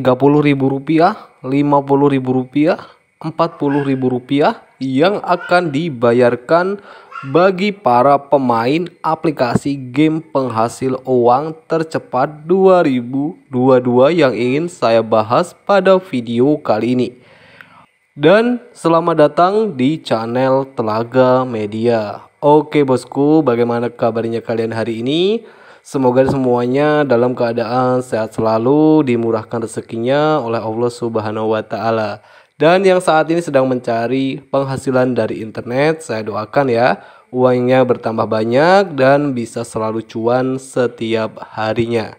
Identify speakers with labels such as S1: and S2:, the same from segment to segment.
S1: Rp30.000, Rp50.000, Rp40.000 yang akan dibayarkan bagi para pemain aplikasi game penghasil uang tercepat 2022 yang ingin saya bahas pada video kali ini. Dan selamat datang di channel Telaga Media. Oke bosku, bagaimana kabarnya kalian hari ini? Semoga semuanya dalam keadaan sehat selalu, dimurahkan rezekinya oleh Allah Subhanahu wa taala. Dan yang saat ini sedang mencari penghasilan dari internet, saya doakan ya uangnya bertambah banyak dan bisa selalu cuan setiap harinya.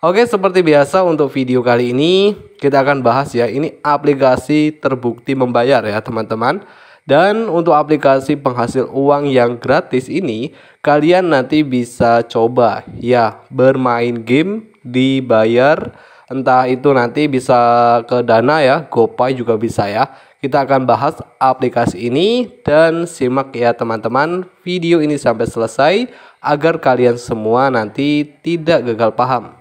S1: Oke, seperti biasa untuk video kali ini kita akan bahas ya, ini aplikasi terbukti membayar ya, teman-teman. Dan untuk aplikasi penghasil uang yang gratis ini, kalian nanti bisa coba ya bermain game dibayar entah itu nanti bisa ke Dana ya, GoPay juga bisa ya. Kita akan bahas aplikasi ini dan simak ya teman-teman video ini sampai selesai agar kalian semua nanti tidak gagal paham.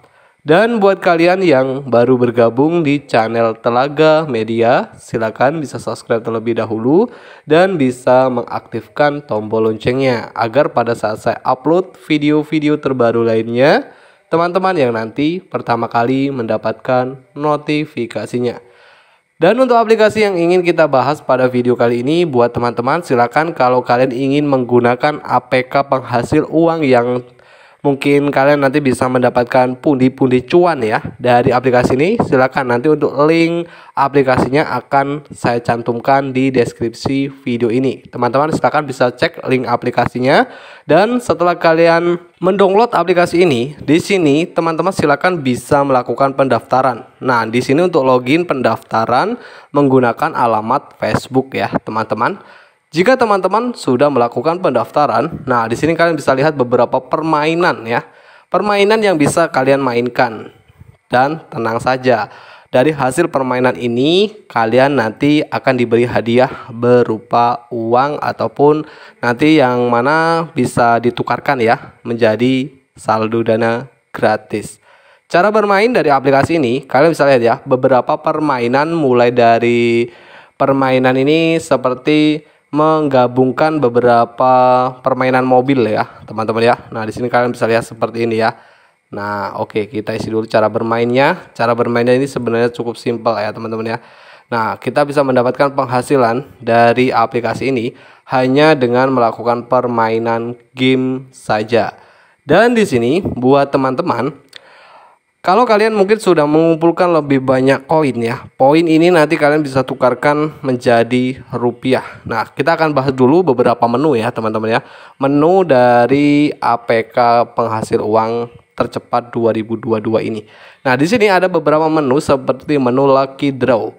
S1: Dan buat kalian yang baru bergabung di channel Telaga Media, silakan bisa subscribe terlebih dahulu dan bisa mengaktifkan tombol loncengnya agar pada saat saya upload video-video terbaru lainnya, teman-teman yang nanti pertama kali mendapatkan notifikasinya. Dan untuk aplikasi yang ingin kita bahas pada video kali ini buat teman-teman silakan kalau kalian ingin menggunakan APK penghasil uang yang mungkin kalian nanti bisa mendapatkan pundi-pundi cuan ya dari aplikasi ini. Silakan nanti untuk link aplikasinya akan saya cantumkan di deskripsi video ini. Teman-teman silakan bisa cek link aplikasinya dan setelah kalian mendownload aplikasi ini, di sini teman-teman silakan bisa melakukan pendaftaran. Nah, di sini untuk login pendaftaran menggunakan alamat Facebook ya, teman-teman. Jika teman-teman sudah melakukan pendaftaran, nah di sini kalian bisa lihat beberapa permainan ya. Permainan yang bisa kalian mainkan. Dan tenang saja, dari hasil permainan ini kalian nanti akan diberi hadiah berupa uang ataupun nanti yang mana bisa ditukarkan ya menjadi saldo dana gratis. Cara bermain dari aplikasi ini kalian bisa lihat ya beberapa permainan mulai dari permainan ini seperti menggabungkan beberapa permainan mobil ya teman-teman ya. Nah di sini kalian bisa lihat seperti ini ya. Nah oke okay, kita isi dulu cara bermainnya. Cara bermainnya ini sebenarnya cukup simpel ya teman-teman ya. Nah, kita bisa mendapatkan penghasilan dari aplikasi ini hanya dengan melakukan permainan game saja. Dan di sini buat teman-teman kalau kalian mungkin sudah mengumpulkan lebih banyak koin ya, poin ini nanti kalian bisa tukarkan menjadi rupiah. Nah, kita akan bahas dulu beberapa menu ya, teman-teman ya. Menu dari APK penghasil uang tercepat 2022 ini. Nah, di sini ada beberapa menu seperti menu Lucky Draw.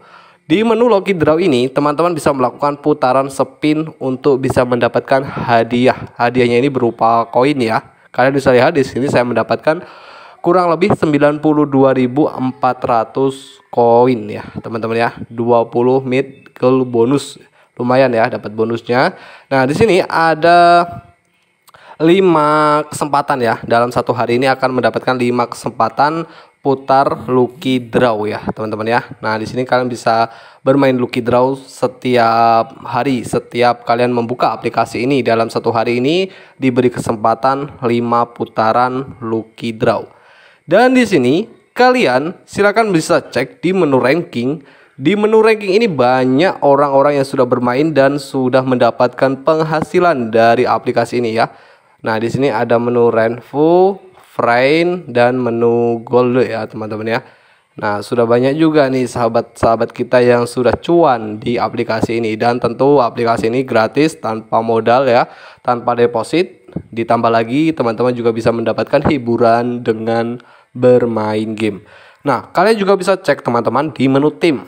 S1: Di menu Lucky Draw ini, teman-teman bisa melakukan putaran spin untuk bisa mendapatkan hadiah. Hadiahnya ini berupa koin ya. Kalian bisa lihat di sini saya mendapatkan kurang lebih 92.400 koin ya teman-teman ya 20 middle bonus lumayan ya dapat bonusnya nah di sini ada 5 kesempatan ya dalam satu hari ini akan mendapatkan 5 kesempatan putar lucky draw ya teman-teman ya nah di sini kalian bisa bermain lucky draw setiap hari setiap kalian membuka aplikasi ini dalam satu hari ini diberi kesempatan 5 putaran lucky draw dan di sini kalian silakan bisa cek di menu ranking. Di menu ranking ini banyak orang-orang yang sudah bermain dan sudah mendapatkan penghasilan dari aplikasi ini ya. Nah, di sini ada menu Renfu, Frame dan menu Gold ya, teman-teman ya. Nah, sudah banyak juga nih sahabat-sahabat kita yang sudah cuan di aplikasi ini dan tentu aplikasi ini gratis tanpa modal ya, tanpa deposit. Ditambah lagi teman-teman juga bisa mendapatkan hiburan dengan bermain game. Nah, kalian juga bisa cek teman-teman di menu tim.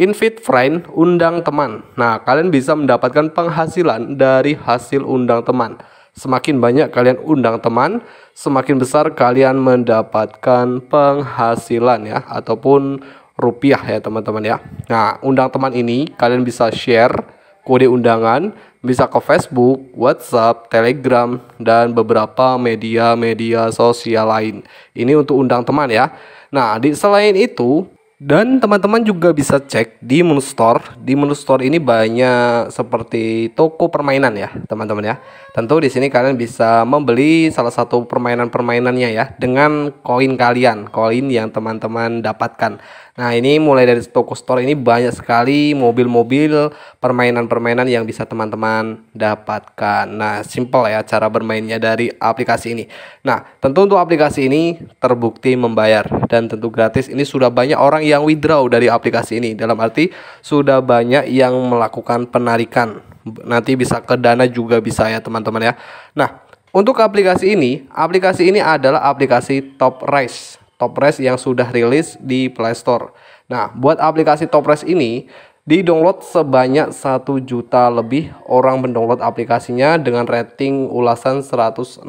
S1: Invite friend, undang teman. Nah, kalian bisa mendapatkan penghasilan dari hasil undang teman. Semakin banyak kalian undang teman, semakin besar kalian mendapatkan penghasilan ya ataupun rupiah ya teman-teman ya. Nah, undang teman ini kalian bisa share kode undangan bisa ke Facebook, WhatsApp, Telegram dan beberapa media-media sosial lain. Ini untuk undang teman ya. Nah, di selain itu dan teman-teman juga bisa cek di menu Store. Di menu Store ini banyak seperti toko permainan ya, teman-teman ya. Tentu di sini kalian bisa membeli salah satu permainan-permainannya ya dengan koin kalian, koin yang teman-teman dapatkan. Nah ini mulai dari toko store ini banyak sekali mobil-mobil permainan-permainan yang bisa teman-teman dapatkan. Nah simple ya cara bermainnya dari aplikasi ini. Nah tentu untuk aplikasi ini terbukti membayar dan tentu gratis. Ini sudah banyak orang yang withdraw dari aplikasi ini. Dalam arti sudah banyak yang melakukan penarikan. Nanti bisa ke dana juga bisa ya teman-teman ya. Nah untuk aplikasi ini, aplikasi ini adalah aplikasi Top Rise. Topres yang sudah rilis di Play Store. Nah, buat aplikasi Topres ini di-download sebanyak 1 juta lebih orang mendownload aplikasinya dengan rating ulasan 106.000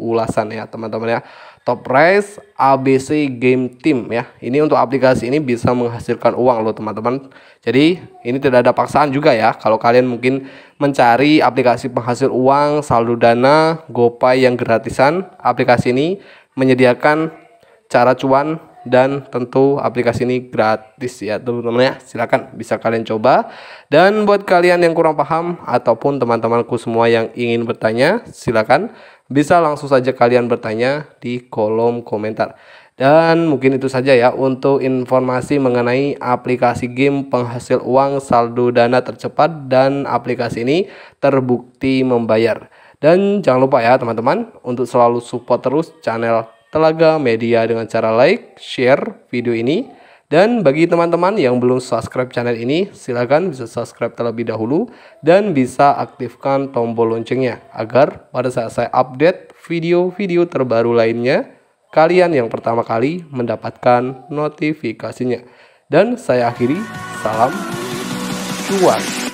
S1: ulasan ya teman-teman ya. Topres ABC Game Team ya. Ini untuk aplikasi ini bisa menghasilkan uang loh teman-teman. Jadi ini tidak ada paksaan juga ya. Kalau kalian mungkin mencari aplikasi penghasil uang, saldo dana, GoPay yang gratisan, aplikasi ini menyediakan cara cuan dan tentu aplikasi ini gratis ya teman-teman ya silakan bisa kalian coba dan buat kalian yang kurang paham ataupun teman-temanku semua yang ingin bertanya silakan bisa langsung saja kalian bertanya di kolom komentar dan mungkin itu saja ya untuk informasi mengenai aplikasi game penghasil uang saldo dana tercepat dan aplikasi ini terbukti membayar. Dan jangan lupa ya teman-teman untuk selalu support terus channel Telaga Media dengan cara like, share video ini. Dan bagi teman-teman yang belum subscribe channel ini, silahkan bisa subscribe terlebih dahulu dan bisa aktifkan tombol loncengnya agar pada saat saya update video-video terbaru lainnya, kalian yang pertama kali mendapatkan notifikasinya. Dan saya akhiri, salam cuan.